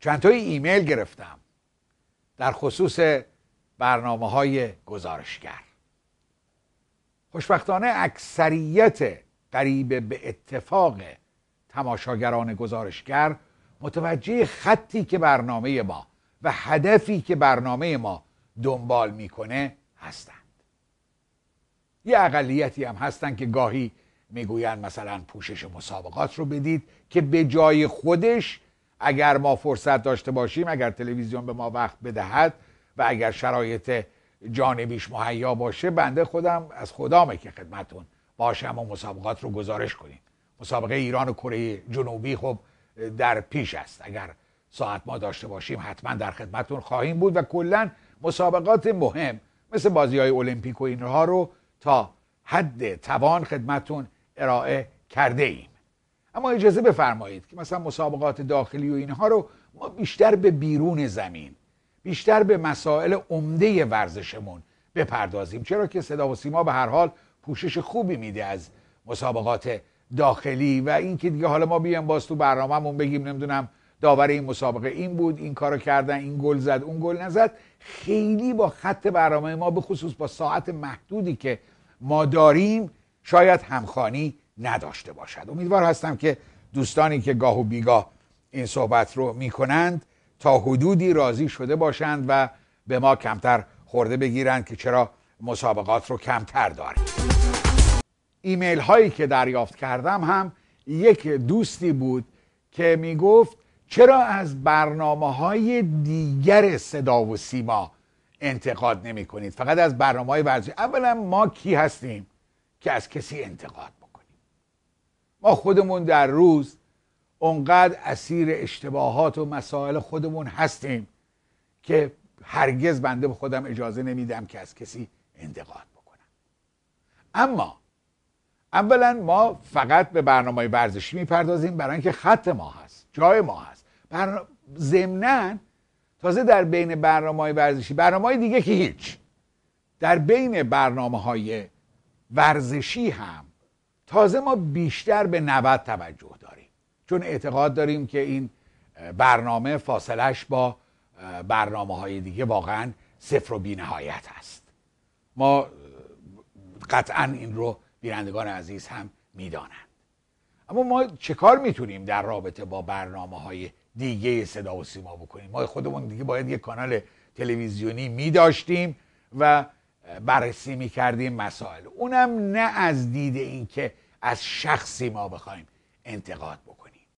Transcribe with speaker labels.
Speaker 1: چند تای ایمیل گرفتم در خصوص برنامه های گزارشگر خوشبختانه اکثریت قریب به اتفاق تماشاگران گزارشگر متوجه خطی که برنامه ما و هدفی که برنامه ما دنبال میکنه هستند یه اقلیتی هم هستند که گاهی میگویند مثلا پوشش مسابقات رو بدید که به جای خودش اگر ما فرصت داشته باشیم اگر تلویزیون به ما وقت بدهد و اگر شرایط جانبیش مهیا باشه بنده خودم از خدامه که خدمتون باشم و مسابقات رو گزارش کنیم مسابقه ایران و کره جنوبی خب در پیش است اگر ساعت ما داشته باشیم حتما در خدمتون خواهیم بود و کلا مسابقات مهم مثل بازی های المپیک و اینها رو تا حد توان خدمتون ارائه کرده ایم اما اجازه بفرمایید که مثلا مسابقات داخلی و اینها رو ما بیشتر به بیرون زمین بیشتر به مسائل عمده ورزشمون بپردازیم چرا که صدا و سیما به هر حال پوشش خوبی میده از مسابقات داخلی و اینکه دیگه حالا ما بیام باز تو برنامهمون بگیم نمیدونم داور این مسابقه این بود این کارو کردن این گل زد اون گل نزد خیلی با خط برنامه ما به خصوص با ساعت محدودی که ما داریم شاید همخانی نداشته باشد امیدوار هستم که دوستانی که گاه و بیگاه این صحبت رو کنند تا حدودی راضی شده باشند و به ما کمتر خورده بگیرند که چرا مسابقات رو کمتر داریم ایمیل هایی که دریافت کردم هم یک دوستی بود که میگفت چرا از برنامه های دیگر صدا و سیما انتقاد نمی کنید فقط از برنامه های ورزشی اولا ما کی هستیم که از کسی انتقاد ما خودمون در روز اونقدر اسیر اشتباهات و مسائل خودمون هستیم که هرگز بنده به خودم اجازه نمیدم که از کسی انتقاد بکنم اما اولا ما فقط به برنامه ورزشی میپردازیم برای اینکه خط ما هست جای ما هست برنا... زمنن تازه در بین برنامه ورزشی برنامه دیگه که هیچ در بین برنامه های ورزشی هم تازه ما بیشتر به 90 توجه داریم چون اعتقاد داریم که این برنامه فاصلش با برنامه های دیگه واقعا صفر و بینهایت است. ما قطعا این رو بینندگان عزیز هم میدانند اما ما چه کار میتونیم در رابطه با برنامه های دیگه صدا و سیما بکنیم ما خودمون دیگه باید یک کانال تلویزیونی میداشتیم و بررسی میکردیم مسائل اونم نه از دید اینکه از شخصی ما بخوایم انتقاد بکنیم